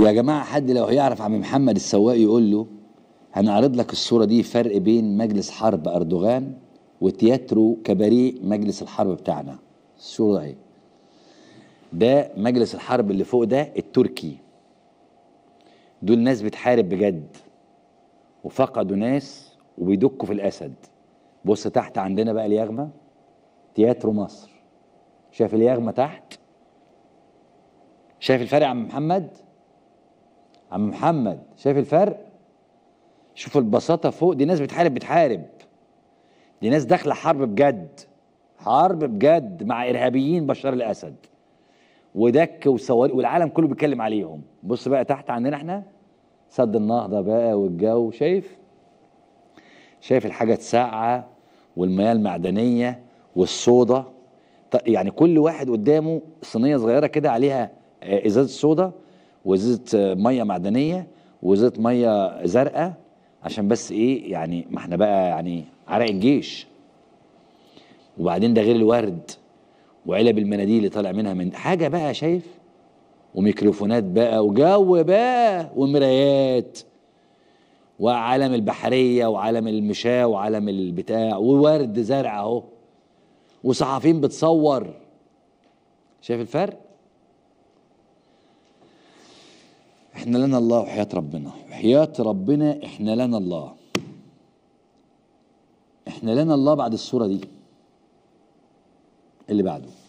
يا جماعة حد لو هيعرف عم محمد السواق يقول له هنعرض لك الصورة دي فرق بين مجلس حرب أردوغان وتياترو كباري مجلس الحرب بتاعنا الصورة اهي ده مجلس الحرب اللي فوق ده التركي دول ناس بتحارب بجد وفقدوا ناس وبيدكوا في الأسد بص تحت عندنا بقى اليغمة تياترو مصر شايف اليغمة تحت شايف الفرق عم محمد عم محمد شايف الفرق شوف البساطة فوق دي ناس بتحارب بتحارب دي ناس داخلة حرب بجد حرب بجد مع إرهابيين بشار الأسد ودك وسواري والعالم كله بيتكلم عليهم بص بقى تحت عندنا احنا سد النهضة بقى والجو شايف شايف الحاجة الساقعة والمياه المعدنية والصودا يعني كل واحد قدامه صينية صغيرة كده عليها آه، إزازة صودا وزيت ميه معدنيه وزيت ميه زرقاء عشان بس ايه يعني ما احنا بقى يعني عرق الجيش وبعدين ده غير الورد وعلب المناديل اللي طالع منها من حاجه بقى شايف وميكروفونات بقى وجو بقى ومرايات وعالم البحريه وعالم المشاه وعالم البتاع وورد زرع اهو وصحفيين بتصور شايف الفرق احنا لنا الله وحياة ربنا وحياة ربنا احنا لنا الله احنا لنا الله بعد الصورة دي اللي بعده